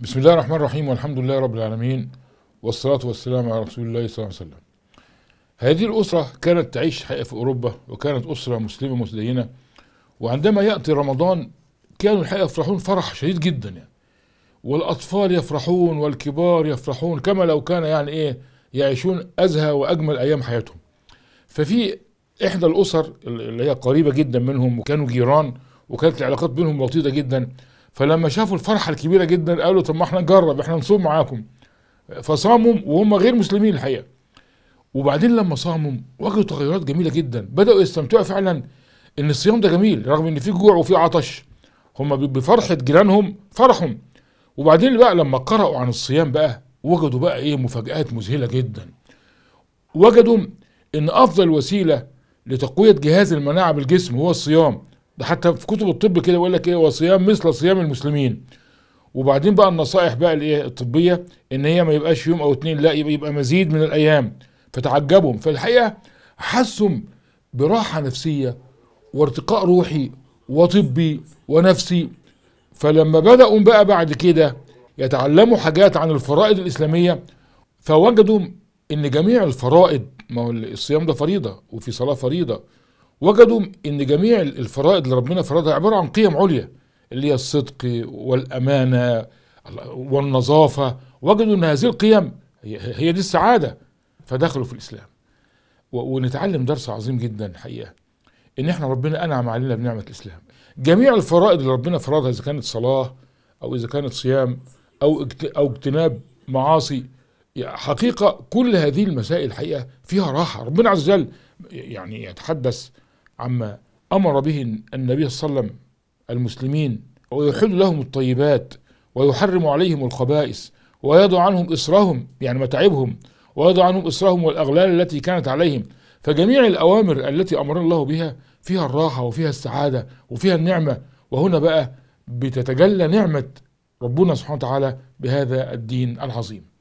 بسم الله الرحمن الرحيم والحمد لله رب العالمين والصلاة والسلام على رسول الله صلى الله عليه وسلم هذه الأسرة كانت تعيش حقيقة في أوروبا وكانت أسرة مسلمة متدينة وعندما يأتي رمضان كانوا الحقيقة يفرحون فرح شديد جدا يعني والأطفال يفرحون والكبار يفرحون كما لو كان يعني إيه يعيشون أزهى وأجمل أيام حياتهم ففي إحدى الأسر اللي هي قريبة جدا منهم وكانوا جيران وكانت العلاقات بينهم وطيدة جدا فلما شافوا الفرحه الكبيره جدا قالوا طب ما احنا نجرب احنا نصوم معاكم فصاموا وهم غير مسلمين الحقيقه وبعدين لما صاموا وجدوا تغيرات جميله جدا بداوا يستمتعوا فعلا ان الصيام ده جميل رغم ان في جوع وفي عطش هم بفرحه جيرانهم فرحوا وبعدين بقى لما قرأوا عن الصيام بقى وجدوا بقى ايه مفاجآت مذهلة جدا وجدوا ان افضل وسيلة لتقوية جهاز المناعة بالجسم هو الصيام ده حتى في كتب الطب كده بيقول لك ايه وصيام مثل صيام المسلمين وبعدين بقى النصائح بقى الايه الطبيه ان هي ما يبقاش يوم او اتنين لا يبقى مزيد من الايام فتعجبهم فالحقيقه حسوا براحه نفسيه وارتقاء روحي وطبي ونفسي فلما بداوا بقى بعد كده يتعلموا حاجات عن الفرائض الاسلاميه فوجدوا ان جميع الفرائض ما هو الصيام ده فريضه وفي صلاه فريضه وجدوا ان جميع الفرائض اللي ربنا فرضها عباره عن قيم عليا اللي هي الصدق والامانه والنظافه وجدوا ان هذه القيم هي دي السعاده فدخلوا في الاسلام ونتعلم درس عظيم جدا حقيقه ان احنا ربنا انعم علينا بنعمه الاسلام جميع الفرائض اللي ربنا فرضها اذا كانت صلاه او اذا كانت صيام او او اجتناب معاصي حقيقه كل هذه المسائل الحقيقه فيها راحه ربنا عز وجل يعني يتحدث عما أمر به النبي صلى الله عليه وسلم المسلمين ويحل لهم الطيبات ويحرم عليهم الخبائث ويضع عنهم اسرهم يعني متاعبهم ويضع عنهم اسرهم والأغلال التي كانت عليهم فجميع الأوامر التي أمرنا الله بها فيها الراحة وفيها السعادة وفيها النعمة وهنا بقى بتتجلى نعمة ربنا سبحانه وتعالى بهذا الدين العظيم